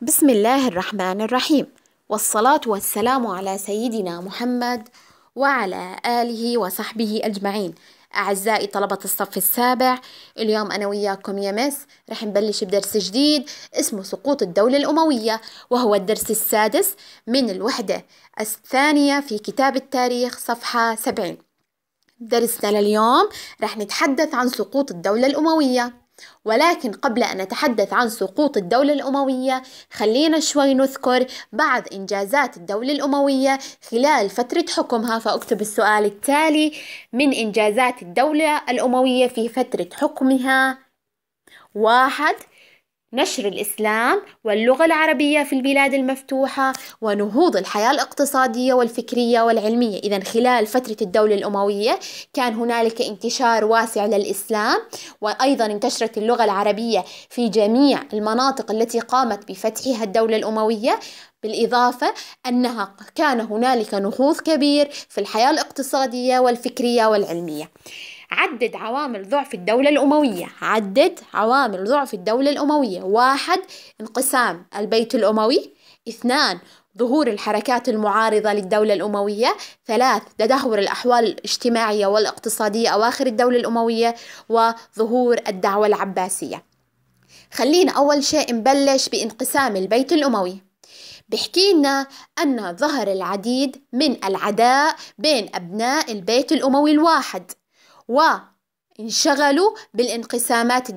بسم الله الرحمن الرحيم والصلاة والسلام على سيدنا محمد وعلى آله وصحبه أجمعين أعزائي طلبة الصف السابع اليوم أنا وياكم يا مس رح نبلش بدرس جديد اسمه سقوط الدولة الأموية وهو الدرس السادس من الوحدة الثانية في كتاب التاريخ صفحة 70 درسنا لليوم رح نتحدث عن سقوط الدولة الأموية ولكن قبل أن نتحدث عن سقوط الدولة الأموية خلينا شوي نذكر بعض إنجازات الدولة الأموية خلال فترة حكمها فأكتب السؤال التالي من إنجازات الدولة الأموية في فترة حكمها واحد نشر الإسلام واللغة العربية في البلاد المفتوحة ونهوض الحياة الاقتصادية والفكرية والعلمية إذا خلال فترة الدولة الأموية كان هنالك انتشار واسع للإسلام وأيضا انتشرت اللغة العربية في جميع المناطق التي قامت بفتحها الدولة الأموية بالإضافة أنها كان هنالك نهوض كبير في الحياة الاقتصادية والفكرية والعلمية عدد عوامل ضعف الدولة الأموية عدد عوامل ضعف الدولة الأموية واحد انقسام البيت الأموي اثنان ظهور الحركات المعارضة للدولة الأموية ثلاث تدهور الأحوال الاجتماعية والاقتصادية أواخر الدولة الأموية وظهور الدعوة العباسية خلينا أول شيء نبلش بانقسام البيت الأموي بحكي لنا أن ظهر العديد من العداء بين أبناء البيت الأموي الواحد وانشغلوا بالانقسامات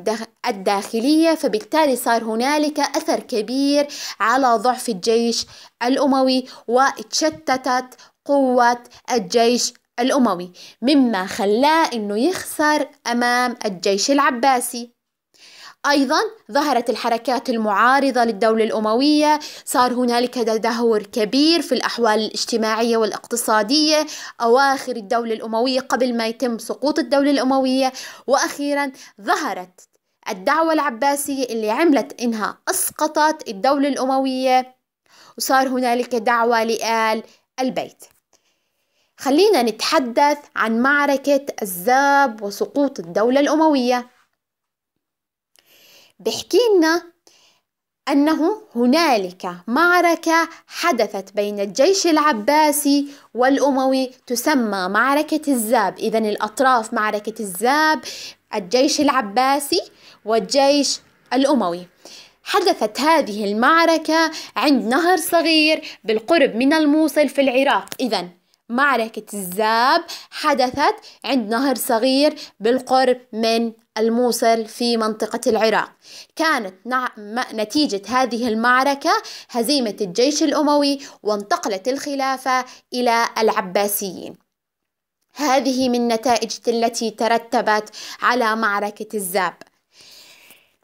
الداخلية فبالتالي صار هنالك أثر كبير على ضعف الجيش الأموي وتشتتت قوة الجيش الأموي مما خلاه أنه يخسر أمام الجيش العباسي أيضا ظهرت الحركات المعارضة للدولة الأموية صار هنالك تدهور كبير في الأحوال الاجتماعية والاقتصادية أواخر الدولة الأموية قبل ما يتم سقوط الدولة الأموية وأخيرا ظهرت الدعوة العباسية اللي عملت إنها أسقطت الدولة الأموية وصار هنالك دعوة لآل البيت خلينا نتحدث عن معركة الزاب وسقوط الدولة الأموية بحكي لنا أنه هنالك معركة حدثت بين الجيش العباسي والأموي تسمى معركة الزاب إذا الأطراف معركة الزاب الجيش العباسي والجيش الأموي حدثت هذه المعركة عند نهر صغير بالقرب من الموصل في العراق إذا معركة الزاب حدثت عند نهر صغير بالقرب من الموصل في منطقة العراق كانت نتيجة هذه المعركة هزيمة الجيش الأموي وانتقلت الخلافة إلى العباسيين هذه من نتائج التي ترتبت على معركة الزاب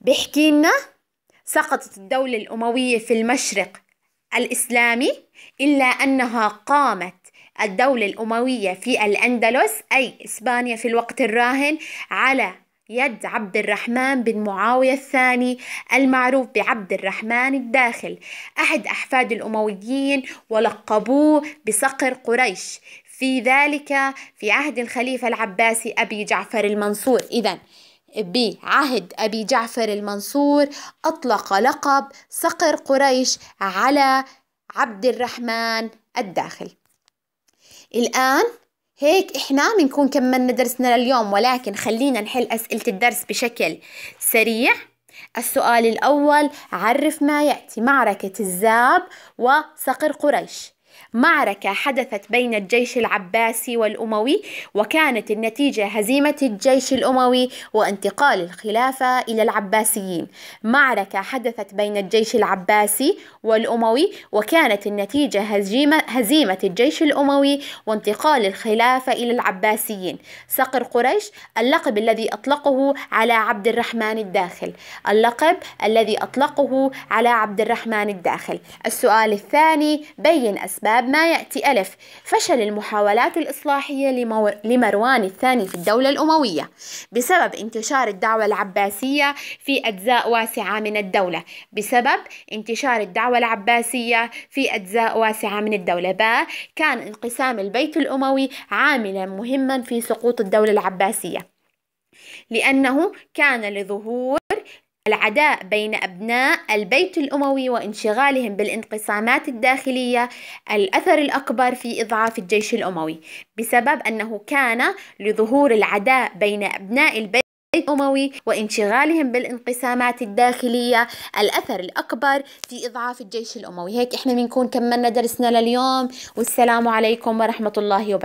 بحكي لنا سقطت الدولة الأموية في المشرق الإسلامي إلا أنها قامت الدولة الأموية في الأندلس أي إسبانيا في الوقت الراهن على يد عبد الرحمن بن معاوية الثاني المعروف بعبد الرحمن الداخل أحد أحفاد الأمويين ولقبوه بصقر قريش في ذلك في عهد الخليفة العباسي أبي جعفر المنصور إذا بعهد أبي جعفر المنصور أطلق لقب صقر قريش على عبد الرحمن الداخل الآن هيك إحنا بنكون كملنا درسنا لليوم ولكن خلينا نحل أسئلة الدرس بشكل سريع السؤال الأول عرف ما يأتي معركة الزاب وصقر قريش معركة حدثت بين الجيش العباسي والأموي وكانت النتيجة هزيمة الجيش الأموي وانتقال الخلافة إلى العباسيين معركة حدثت بين الجيش العباسي والأموي وكانت النتيجة هزيمة, هزيمة الجيش الأموي وانتقال الخلافة إلى العباسيين صقر قريش اللقب الذي أطلقه على عبد الرحمن الداخل اللقب الذي أطلقه على عبد الرحمن الداخل السؤال الثاني بين أسماء أسباب ما يأتي ألف فشل المحاولات الإصلاحية لمو... لمروان الثاني في الدولة الأموية بسبب انتشار الدعوة العباسية في أجزاء واسعة من الدولة بسبب انتشار الدعوة العباسية في أجزاء واسعة من الدولة باء كان انقسام البيت الأموي عاملا مهما في سقوط الدولة العباسية لأنه كان لظهور العداء بين أبناء البيت الأموي وانشغالهم بالانقسامات الداخلية الأثر الأكبر في إضعاف الجيش الأموي بسبب أنه كان لظهور العداء بين أبناء البيت الأموي وانشغالهم بالانقسامات الداخلية الأثر الأكبر في إضعاف الجيش الأموي هيك إحنا بنكون كملنا درسنا لليوم والسلام عليكم ورحمة الله وبركاته